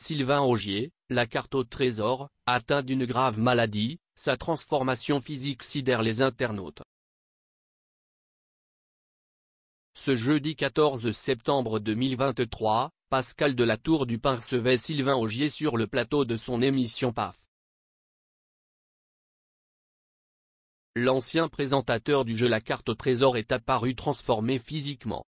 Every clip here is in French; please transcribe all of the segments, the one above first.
Sylvain Augier, la carte au trésor, atteint d'une grave maladie, sa transformation physique sidère les internautes. Ce jeudi 14 septembre 2023, Pascal de la Tour du Pin recevait Sylvain Augier sur le plateau de son émission PAF. L'ancien présentateur du jeu La carte au trésor est apparu transformé physiquement.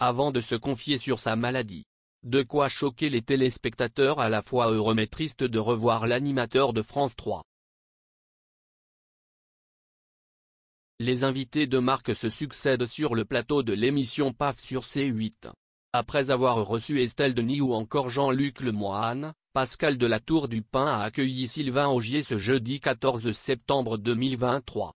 Avant de se confier sur sa maladie. De quoi choquer les téléspectateurs à la fois heureux mais tristes de revoir l'animateur de France 3. Les invités de marque se succèdent sur le plateau de l'émission PAF sur C8. Après avoir reçu Estelle Denis ou encore Jean-Luc Lemoine, Pascal de la Tour du Pin a accueilli Sylvain Augier ce jeudi 14 septembre 2023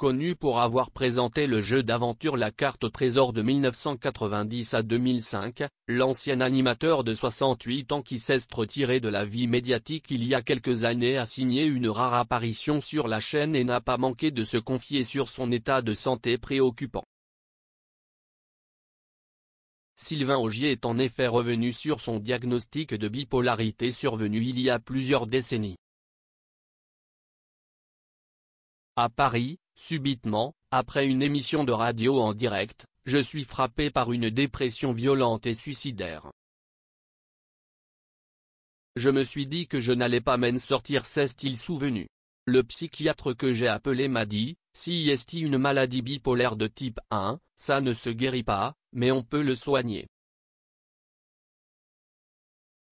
connu pour avoir présenté le jeu d'aventure La Carte au Trésor de 1990 à 2005, l'ancien animateur de 68 ans qui s'est retiré de la vie médiatique il y a quelques années a signé une rare apparition sur la chaîne et n'a pas manqué de se confier sur son état de santé préoccupant. Sylvain Augier est en effet revenu sur son diagnostic de bipolarité survenu il y a plusieurs décennies. À Paris, Subitement, après une émission de radio en direct, je suis frappé par une dépression violente et suicidaire. Je me suis dit que je n'allais pas même sortir cest il souvenu. Le psychiatre que j'ai appelé m'a dit, si est une maladie bipolaire de type 1, ça ne se guérit pas, mais on peut le soigner.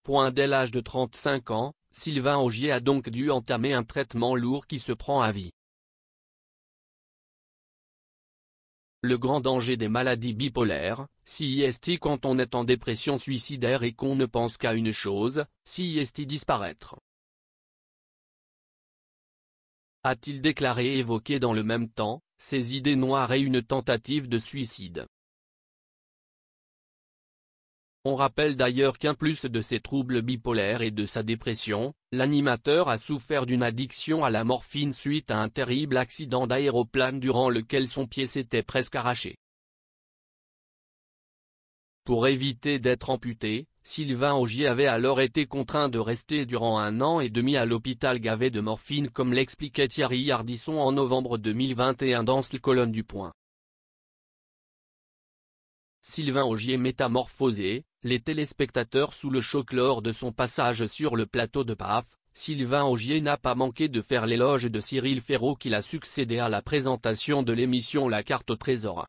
Point dès l'âge de 35 ans, Sylvain Augier a donc dû entamer un traitement lourd qui se prend à vie. Le grand danger des maladies bipolaires, si est-il quand on est en dépression suicidaire et qu'on ne pense qu'à une chose, si est-il disparaître. A-t-il déclaré évoqué dans le même temps, ses idées noires et une tentative de suicide on rappelle d'ailleurs qu'en plus de ses troubles bipolaires et de sa dépression, l'animateur a souffert d'une addiction à la morphine suite à un terrible accident d'aéroplane durant lequel son pied s'était presque arraché. Pour éviter d'être amputé, Sylvain Augier avait alors été contraint de rester durant un an et demi à l'hôpital gavé de morphine comme l'expliquait Thierry Hardisson en novembre 2021 dans le colonne du Point. Sylvain Augier métamorphosé, les téléspectateurs sous le choc lors de son passage sur le plateau de PAF, Sylvain Augier n'a pas manqué de faire l'éloge de Cyril Ferraud qui l'a succédé à la présentation de l'émission La carte au trésor.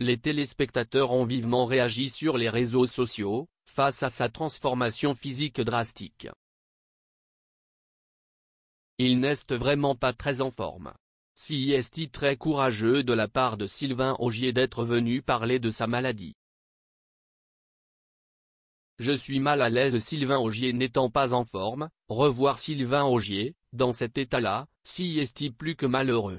Les téléspectateurs ont vivement réagi sur les réseaux sociaux, face à sa transformation physique drastique. Il n'est vraiment pas très en forme. Si est très courageux de la part de Sylvain Augier d'être venu parler de sa maladie. Je suis mal à l'aise Sylvain Augier n'étant pas en forme, revoir Sylvain Augier, dans cet état-là, si est plus que malheureux.